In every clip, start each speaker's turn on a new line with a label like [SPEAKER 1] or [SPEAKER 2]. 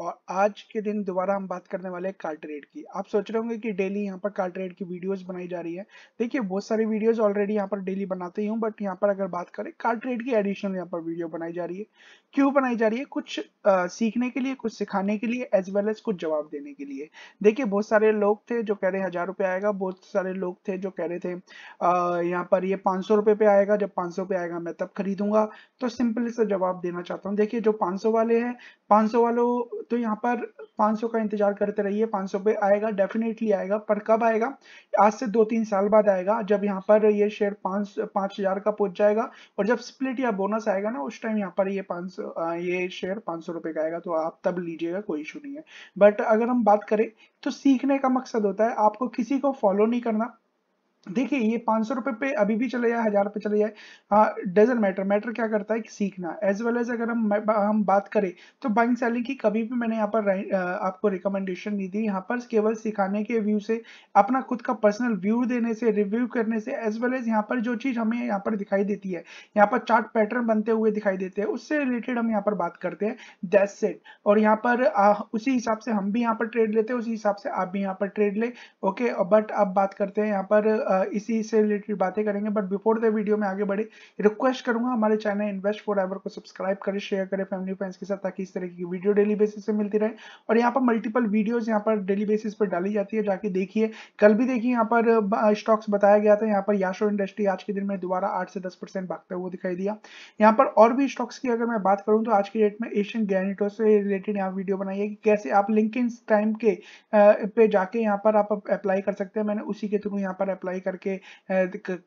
[SPEAKER 1] और आज के दिन दोबारा हम बात करने वाले हैं कार्ट रेट की आप सोच रहे होंगे कि डेली यहाँ पर कार्ट रेट की वीडियोस बनाई जा रही है देखिए बहुत सारी वीडियोस ऑलरेडी यहाँ पर डेली बनाते ही हूँ बट यहाँ पर अगर बात करें कार्ट रेट की एडिशनल यहाँ पर वीडियो बनाई जा रही है क्यों बनाई जा रही है कुछ आ, सीखने के लिए कुछ सिखाने के लिए एज वेल एज कुछ जवाब देने के लिए देखिए बहुत सारे लोग थे जो कह रहे हजार रुपये आएगा बहुत सारे लोग थे जो कह रहे थे यहाँ पर ये पाँच सौ पे आएगा जब पाँच सौ पे आएगा मैं तब खरीदूंगा तो सिंपल से जवाब देना चाहता हूँ देखिए जो पाँच वाले हैं पाँच वालों तो यहाँ पर 500 का इंतजार करते रहिए 500 पे आएगा डेफिनेटली आएगा पर कब आएगा आज से दो तीन साल बाद आएगा जब यहाँ पर ये शेयर पाँच पाँच हजार का पहुंच जाएगा और जब स्प्लिट या बोनस आएगा ना उस टाइम यहाँ पर ये पाँच ये शेयर पाँच सौ का आएगा तो आप तब लीजिएगा कोई इशू नहीं है बट अगर हम बात करें तो सीखने का मकसद होता है आपको किसी को फॉलो नहीं करना देखिए ये पांच सौ रुपए पे अभी भी चले जाए हज़ार पे चले जाए डजन मैटर मैटर क्या करता है कि सीखना एज वेल एज अगर हम हम बात करें तो बाइंग सेलिंग की कभी भी मैंने यहाँ पर आपको रिकमेंडेशन नहीं दी यहाँ पर केवल सिखाने के व्यू से अपना खुद का पर्सनल व्यू देने से रिव्यू करने से एज वेल एज यहाँ पर जो चीज़ हमें यहाँ पर दिखाई देती है यहाँ पर चार्ट पैटर्न बनते हुए दिखाई देते हैं उससे रिलेटेड हम यहाँ पर बात करते हैं दैट सेट और यहाँ पर आ, उसी हिसाब से हम भी यहाँ पर ट्रेड लेते हैं उसी हिसाब से आप भी यहाँ पर ट्रेड ले ओके बट अब बात करते हैं यहाँ पर इसी से रिलेटेड बातें करेंगे बट बिफोर द वीडियो में आगे बढ़े रिक्वेस्ट करूंगा हमारे चैनल इन्वेस्ट फॉर एवर को सब्सक्राइब करें शेयर करें फैमिली फ्रेंड्स के साथ ताकि इस तरह की वीडियो डेली बेसिस से मिलती रहे और यहाँ पर मल्टीपल वीडियोज यहाँ पर डेली बेसिस पर डाली जाती है जाके देखिए कल भी देखिए यहाँ पर स्टॉक्स बताया गया था यहाँ पर याशो इंडस्ट्री आज के दिन में दोबारा आठ से दस परसेंट भागता हुआ दिखाई दिया यहाँ पर और भी स्टॉक्स की अगर मैं बात करूँ तो आज के डेट में एशियन गैनिटो से रिलेटेड यहाँ वीडियो बनाई है कि कैसे आप लिंक टाइम के पे जाके यहाँ पर आप अप्लाई कर सकते हैं मैंने उसी के थ्रू यहाँ पर अप्लाई अप्लाई करके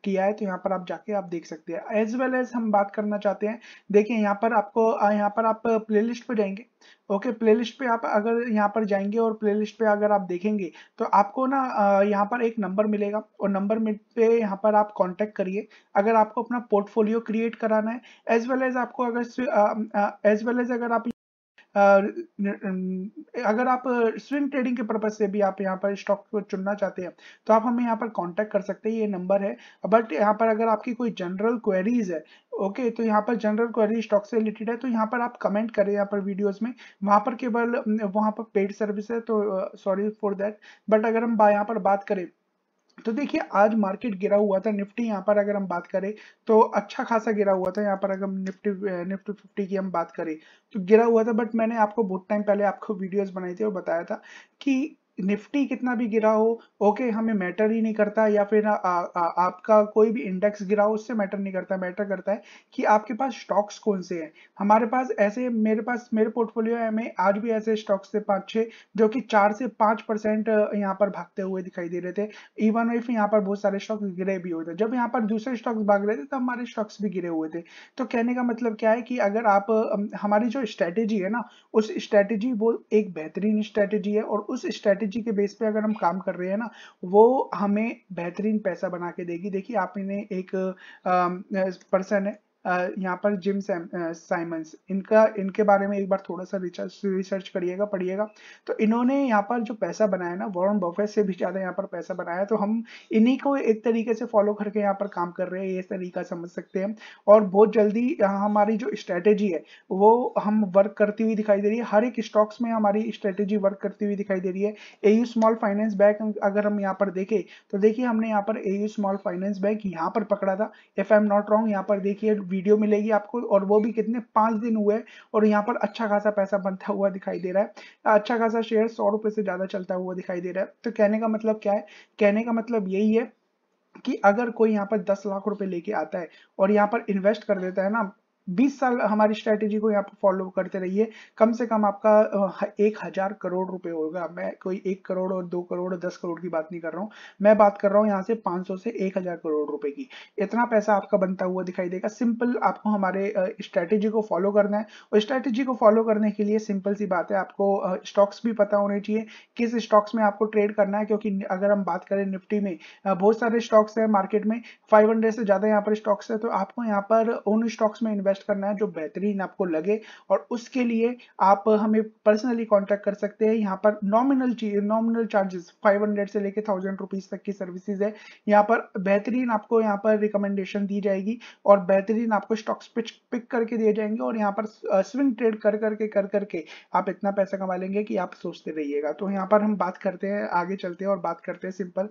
[SPEAKER 1] किया है तो यहाँ पर आप जाके आप देख सकते हैं एज वेल एज हम बात करना चाहते हैं देखिए यहाँ पर आपको यहाँ पर आप प्ले लिस्ट पर जाएंगे ओके प्ले लिस्ट पर आप अगर यहाँ पर जाएंगे और प्ले लिस्ट पर अगर आप देखेंगे तो आपको ना यहाँ पर एक नंबर मिलेगा और नंबर पे यहाँ पर आप कॉन्टेक्ट करिए अगर आपको अपना पोर्टफोलियो क्रिएट कराना है एज वेल एज आपको अगर एज वेल एज अगर आप अगर आप स्विंग ट्रेडिंग के पर्पज से भी आप यहाँ पर स्टॉक को चुनना चाहते हैं तो आप हमें यहाँ पर कांटेक्ट कर सकते हैं ये नंबर है बट यहाँ पर अगर आपकी कोई जनरल क्वेरीज है ओके तो यहाँ पर जनरल क्वेरी स्टॉक से रिलेटेड है तो यहाँ पर आप कमेंट करें यहाँ पर वीडियोस में वहाँ पर केवल वहाँ पर पेड सर्विस है तो सॉरी फॉर दैट बट अगर हम यहाँ पर बात करें तो देखिए आज मार्केट गिरा हुआ था निफ्टी यहाँ पर अगर हम बात करें तो अच्छा खासा गिरा हुआ था यहाँ पर अगर हम निफ्टी निफ्टी फिफ्टी की हम बात करें तो गिरा हुआ था बट मैंने आपको बहुत टाइम पहले आपको वीडियोस बनाई थी और बताया था कि निफ्टी कितना भी गिरा हो ओके हमें मैटर ही नहीं करता या फिर आ, आ, आ, आपका कोई भी इंडेक्स गिरा हो उससे मैटर नहीं करता मैटर करता है कि आपके पास स्टॉक्स कौन से हैं हमारे पास ऐसे मेरे पास मेरे पोर्टफोलियो है में आज भी ऐसे स्टॉक्स थे पाँच छः जो कि चार से पाँच परसेंट यहाँ पर भागते हुए दिखाई दे रहे थे इवन इफ यहाँ पर बहुत सारे स्टॉक्स गिरे भी हुए थे जब यहाँ पर दूसरे स्टॉक्स भाग रहे थे तब हमारे स्टॉक्स भी गिरे हुए थे तो कहने का मतलब क्या है कि अगर आप हमारी जो स्ट्रैटेजी है ना उस स्ट्रैटेजी वो एक बेहतरीन स्ट्रैटेजी है और उस स्ट्रैटेजी स्ट्रेटेजी के बेस पे अगर हम काम कर रहे हैं ना वो हमें बेहतरीन पैसा बना के देगी देखिए आपने एक पर्सन है यहाँ पर जिम साइमंस इनका इनके बारे में एक बार थोड़ा सा रिसर्च रिसर्च करिएगा पढ़िएगा तो इन्होंने यहाँ पर जो पैसा बनाया ना वॉरन बफेट से भी ज़्यादा यहाँ पर पैसा बनाया तो हम इन्हीं को एक तरीके से फॉलो करके यहाँ पर काम कर रहे हैं ये तरीका समझ सकते हैं और बहुत जल्दी हमारी जो स्ट्रेटेजी है वो हम वर्क करती हुई दिखाई दे रही है हर एक स्टॉक्स में हमारी स्ट्रेटेजी वर्क करती हुई दिखाई दे रही है एयू स्मॉल फाइनेंस बैंक अगर हम यहाँ पर देखें तो देखिए हमने यहाँ पर एयू स्मॉल फाइनेंस बैंक यहाँ पर पकड़ा था if I am not wrong यहाँ पर देखिए वीडियो मिलेगी आपको और वो भी कितने पाँच दिन हुए और यहाँ पर अच्छा खासा पैसा बनता हुआ दिखाई दे रहा है अच्छा खासा शेयर सौ रुपये से ज़्यादा चलता हुआ दिखाई दे रहा है तो कहने का मतलब क्या है कहने का मतलब यही है कि अगर कोई यहाँ पर दस लाख रुपए लेके आता है और यहाँ पर इन्वेस्ट कर देता है ना 20 साल हमारी स्ट्रैटेजी को यहाँ पर फॉलो करते रहिए कम से कम आपका एक हजार करोड़ रुपए होगा मैं कोई एक करोड़ और दो करोड़ दस करोड़ की बात नहीं कर रहा हूँ मैं बात कर रहा हूँ यहाँ से 500 से एक हजार करोड़ रुपए की इतना पैसा आपका बनता हुआ दिखाई देगा सिंपल आपको हमारे स्ट्रैटेजी को फॉलो करना है और स्ट्रैटेजी को फॉलो करने के लिए सिंपल सी बात है आपको स्टॉक्स भी पता होने चाहिए किस स्टॉक्स में आपको ट्रेड करना है क्योंकि अगर हम बात करें निफ्टी में बहुत सारे स्टॉक्स है मार्केट में फाइव से ज़्यादा यहाँ पर स्टॉक्स है तो आपको यहाँ पर उन स्टॉक्स में इन्वेस्ट इन्वेस्ट करना है जो बेहतरीन आपको लगे और उसके लिए आप हमें पर्सनली कॉन्टेक्ट कर सकते हैं यहाँ पर नॉमिनल नॉमिनल चार्जेस 500 से लेके थाउजेंड रुपीज तक की सर्विसेज है यहाँ पर बेहतरीन आपको यहाँ पर रिकमेंडेशन दी जाएगी और बेहतरीन आपको स्टॉक्स पिच पिक करके दिए जाएंगे और यहाँ पर स्विंग ट्रेड कर करके कर करके आप इतना पैसा कमा लेंगे कि आप सोचते रहिएगा तो यहाँ पर हम बात करते हैं आगे चलते हैं और बात करते हैं सिंपल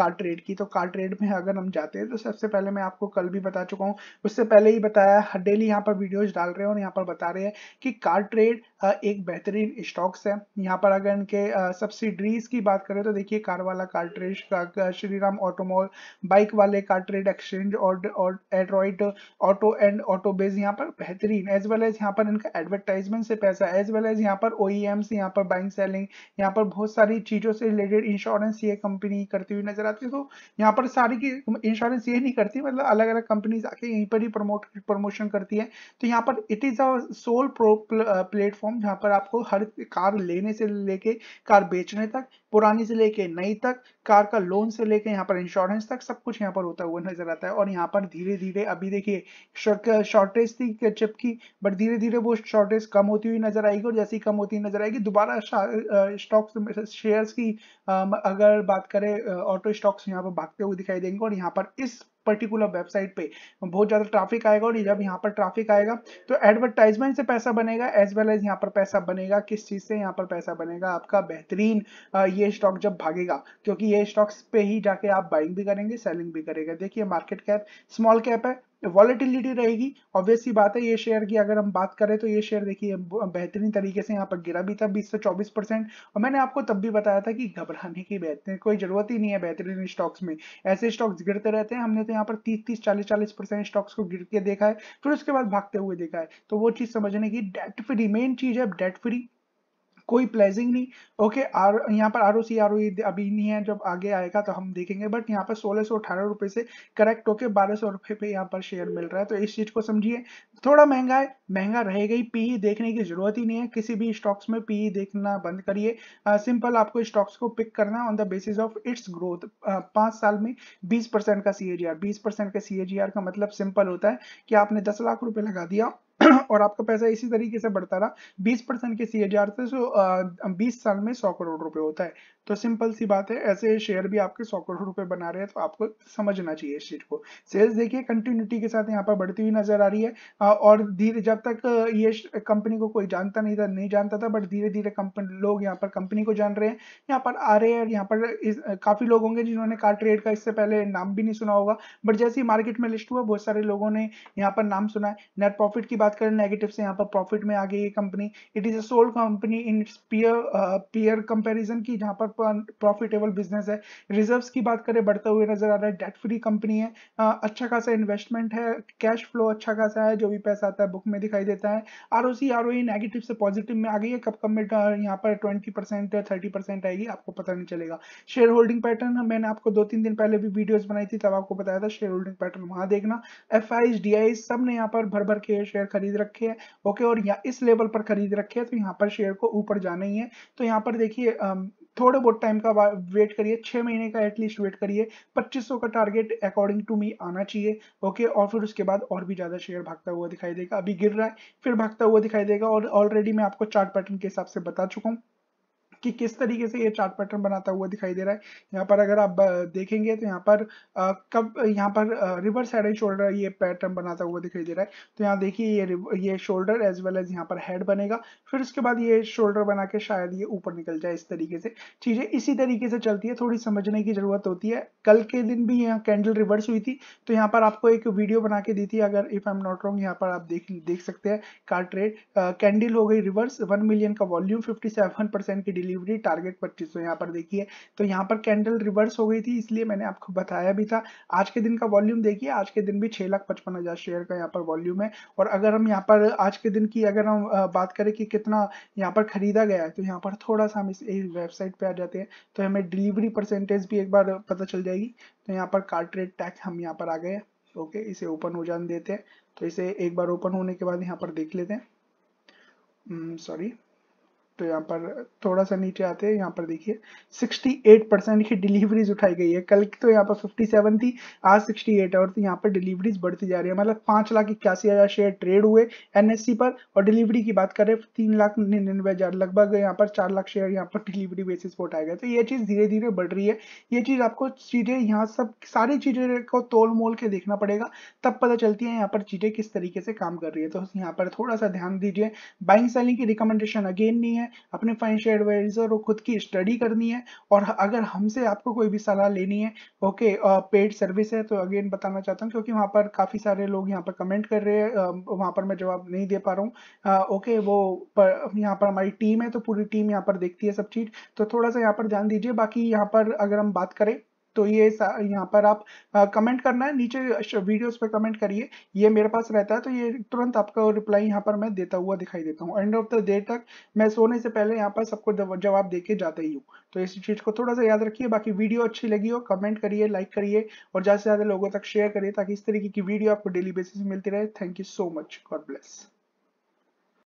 [SPEAKER 1] कार ट्रेड की तो कार ट्रेड में अगर हम जाते हैं तो सबसे पहले मैं आपको कल भी बता चुका हूँ उससे पहले ही बताया हर डेली यहाँ पर वीडियोज डाल रहे हैं और यहाँ पर बता रहे हैं कि कार ट्रेड एक बेहतरीन स्टॉक्स है यहाँ पर अगर इनके सब्सिडरीज की बात करें तो देखिए कार वाला car trade Shriram automall bike वाले कार ट्रेड एक्सचेंज और Adroit auto and auto base यहाँ पर बेहतरीन एज वेल एज यहाँ पर इनका एडवर्टाइजमेंट से पैसा एज वेल एज यहाँ पर ओ ई एम्स यहाँ पर बाइंग सेलिंग यहाँ पर बहुत सारी चीज़ों से रिलेटेड इंश्योरेंस ये कंपनी करती हुई नजर आती है तो यहाँ पर सारी की इंश्योरेंस ये नहीं करती मतलब अलग अलग कंपनीज आके यहीं पर ही प्रमोट प्रमोशन फंक्शन करती है तो यहाँ पर it is a sole pro platform जहाँ पर आपको हर कार लेने से लेके कार बेचने तक पुरानी से लेके नई तक कार का लोन से लेके यहाँ पर इंश्योरेंस तक सब कुछ यहाँ पर होता हुआ नजर आता है और यहाँ पर धीरे धीरे अभी देखिए शॉर्टेज थी चिप की बट धीरे धीरे वो शॉर्टेज कम होती हुई नजर आएगी और जैसे ही कम होती हुई नजर आएगी दोबारा uh, स्टॉक्स शेयर्स की um, अगर बात करें ऑटो uh, स्टॉक्स यहाँ पर भागते हुए दिखाई देंगे और यहाँ पर इस पर्टिकुलर वेबसाइट पे बहुत ज़्यादा ट्रैफिक आएगा और जब यहाँ पर ट्रैफिक आएगा तो एडवर्टाइजमेंट से पैसा बनेगा एज वेल एज यहाँ पर पैसा बनेगा किस चीज़ से यहाँ पर पैसा बनेगा आपका बेहतरीन ये स्टॉक जब भागेगा क्योंकि ये स्टॉक्स पे ही जाके आप बाइंग भी करेंगे सेलिंग भी करेगा देखिए मार्केट कैप स्मॉल कैप है वॉलेटिलिटी रहेगी ऑब्वियस सी बात है ये शेयर की अगर हम बात करें तो ये शेयर देखिए बेहतरीन तरीके से यहाँ पर गिरा भी था बीस से चौबीस परसेंट और मैंने आपको तब भी बताया था कि घबराने की बेहतर कोई जरूरत ही नहीं है बेहतरीन स्टॉक्स में ऐसे स्टॉक्स गिरते रहते हैं हमने तो यहाँ पर तीस तीस चालीस चालीस परसेंट स्टॉक्स को गिर के देखा है फिर उसके बाद भागते हुए देखा है तो वो चीज़ समझने की डेट फ्री मेन चीज़ है डेट फ्री कोई प्लेजिंग नहीं ओके आर यहाँ पर आर ओ सी आर ओ अभी नहीं है जब आगे आएगा तो हम देखेंगे बट यहाँ पर सोलह सौ अठारह रुपये से करेक्ट होके बारह सौ रुपये पे यहाँ पर शेयर मिल रहा है तो इस चीज़ को समझिए थोड़ा महंगा है महंगा रहेगा ही पी e देखने की जरूरत ही नहीं है किसी भी स्टॉक्स में पी e देखना बंद करिए सिंपल आपको स्टॉक्स को पिक करना on the basis of its growth पाँच साल में बीस का सी ए जी बीस का सी का मतलब सिंपल होता है कि आपने दस लाख रुपये लगा दिया और आपका पैसा इसी तरीके से बढ़ता रहा बीस परसेंट के सी से सो बीस साल में सौ करोड़ रुपए होता है तो सिंपल सी बात है ऐसे शेयर भी आपके सौ करोड़ रुपए बना रहे हैं तो आपको समझना चाहिए इस चीज को सेल्स देखिए कंटिन्यूटी के साथ यहाँ पर बढ़ती हुई नजर आ रही है और धीरे जब तक ये कंपनी को कोई जानता नहीं था नहीं जानता था बट धीरे धीरे कंपनी लोग यहाँ पर कंपनी को जान रहे हैं यहाँ पर आ रहे हैं यहाँ पर इस, काफी लोग होंगे जिन्होंने कार ट्रेड का इससे पहले नाम भी नहीं सुना होगा बट जैसे ही मार्केट में लिस्ट हुआ बहुत सारे लोगों ने यहाँ पर नाम सुना है नेट प्रॉफिट की बात बात करें नेगेटिव से यहाँ पर प्रॉफिट में आ गई है company it is a sole company in its peer peer comparison की जहाँ पर प्रॉफिटेबल बिजनेस है रिजर्व्स की बात करें बढ़ते हुए नजर आ रहा है डेट फ्री कंपनी है uh, अच्छा खासा इन्वेस्टमेंट है कैश फ्लो अच्छा खासा है जो भी पैसा आता है बुक में दिखाई देता है R O C R O negative से पॉजिटिव में आ गई है कब कब में uh, यहाँ पर ट्वेंटी परसेंट थर्टी परसेंट आएगी आपको पता नहीं चलेगा शेयर होल्डिंग पैटर्न मैंने आपको दो तीन दिन पहले भी वीडियोज बनाई थी तब आपको बताया था शेयर होल्डिंग पैटर्न वहां देखना एफ आई डी आई सब ने यहाँ पर भर भर के शेयर खरीद खरीद रखे हैं ओके और या इस लेवल पर खरीद रखे हैं तो यहाँ पर शेयर को ऊपर जाना ही है तो यहाँ पर देखिए थोड़े बहुत टाइम का वेट करिए छः महीने का एटलीस्ट वेट करिए 2500 का टारगेट अकॉर्डिंग टू मी आना चाहिए ओके और फिर उसके बाद और भी ज़्यादा शेयर भागता हुआ दिखाई देगा अभी गिर रहा है फिर भागता हुआ दिखाई देगा और ऑलरेडी मैं आपको चार्ट पैटर्न के हिसाब से बता चुका हूँ कि किस तरीके से ये चार्ट पैटर्न बनाता हुआ दिखाई दे रहा है यहाँ पर अगर आप देखेंगे तो यहाँ पर कब यहाँ पर रिवर्स हेड एंड शोल्डर ये पैटर्न बनाता हुआ दिखाई दे रहा है तो यहाँ देखिए ये ये शोल्डर एज वेल एज यहाँ पर हेड बनेगा फिर उसके बाद ये शोल्डर बना के शायद ये ऊपर निकल जाए इस तरीके से चीजें इसी तरीके से चलती है थोड़ी समझने की जरूरत होती है कल के दिन भी यहाँ कैंडल रिवर्स हुई थी तो यहाँ पर आपको एक वीडियो बना के दी थी अगर if I am not wrong यहाँ पर आप देख देख सकते हैं कार ट्रेड कैंडल हो गई रिवर्स वन मिलियन का वॉल्यूम फिफ्टी की डिलीवरी डिलीवरी टारगेट पच्चीस यहाँ पर देखिए तो यहाँ पर कैंडल रिवर्स हो गई थी इसलिए मैंने आपको बताया भी था आज के दिन का वॉल्यूम देखिए आज के दिन भी छह लाख पचपन हजार शेयर का यहाँ पर वॉल्यूम है और अगर हम यहाँ पर आज के दिन की अगर हम बात करें कि कितना यहाँ पर खरीदा गया है तो यहाँ पर थोड़ा सा हम इस वेबसाइट पे आ जाते हैं तो हमें डिलीवरी परसेंटेज भी एक बार पता चल जाएगी तो यहाँ पर कार्ट्रेड टैक्स हम यहाँ पर आ गए ओके इसे ओपन हो जाने देते हैं तो इसे एक बार ओपन होने के बाद यहाँ पर देख लेते हैं सॉरी हम्म, तो यहाँ पर थोड़ा सा नीचे आते हैं यहाँ पर देखिए 68 परसेंट की डिलीवरीज उठाई गई है कल तो यहाँ पर 57 थी आज 68 है और तो यहाँ पर डिलीवरीज बढ़ती जा रही है मतलब पाँच लाख इक्यासी हज़ार शेयर ट्रेड हुए एनएससी e पर और डिलीवरी की बात करें तीन लाख निन्यानवे हज़ार लगभग यहाँ पर चार लाख शेयर यहाँ पर डिलीवरी बेसिस पर उठाए गए तो ये चीज़ धीरे धीरे बढ़ रही है ये चीज़ आपको चीज़ें यहाँ सब सारी चीज़ें को तोल मोल के देखना पड़ेगा तब पता चलती है यहाँ पर चीज़ें किस तरीके से काम कर रही है तो यहाँ पर थोड़ा सा ध्यान दीजिए बाइंग सेलिंग की रिकमेंडेशन अगेन नहीं है अपने फाइनेंशियल एडवाइजर को खुद की स्टडी करनी है और अगर हमसे आपको कोई भी सलाह लेनी है ओके पेड सर्विस है तो अगेन बताना चाहता हूँ क्योंकि वहाँ पर काफ़ी सारे लोग यहाँ पर कमेंट कर रहे हैं वहाँ पर मैं जवाब नहीं दे पा रहा हूँ ओके वो पर यहाँ पर हमारी टीम है तो पूरी टीम यहाँ पर देखती है सब चीज़ तो थोड़ा सा यहाँ पर ध्यान दीजिए बाकी यहाँ पर अगर हम बात करें तो ये यहाँ पर आप कमेंट करना है नीचे वीडियोस पे कमेंट करिए ये मेरे पास रहता है तो ये तुरंत आपका रिप्लाई यहाँ पर मैं देता हुआ दिखाई देता हूँ एंड ऑफ द डे तक मैं सोने से पहले यहाँ पर सबको जवाब दे के जाता ही हूँ तो इस चीज़ को थोड़ा सा याद रखिए बाकी वीडियो अच्छी लगी हो कमेंट करिए लाइक करिए और ज़्यादा से ज़्यादा लोगों तक शेयर करिए ताकि इस तरीके की वीडियो आपको डेली बेसिस मिलती रहे thank you so much God bless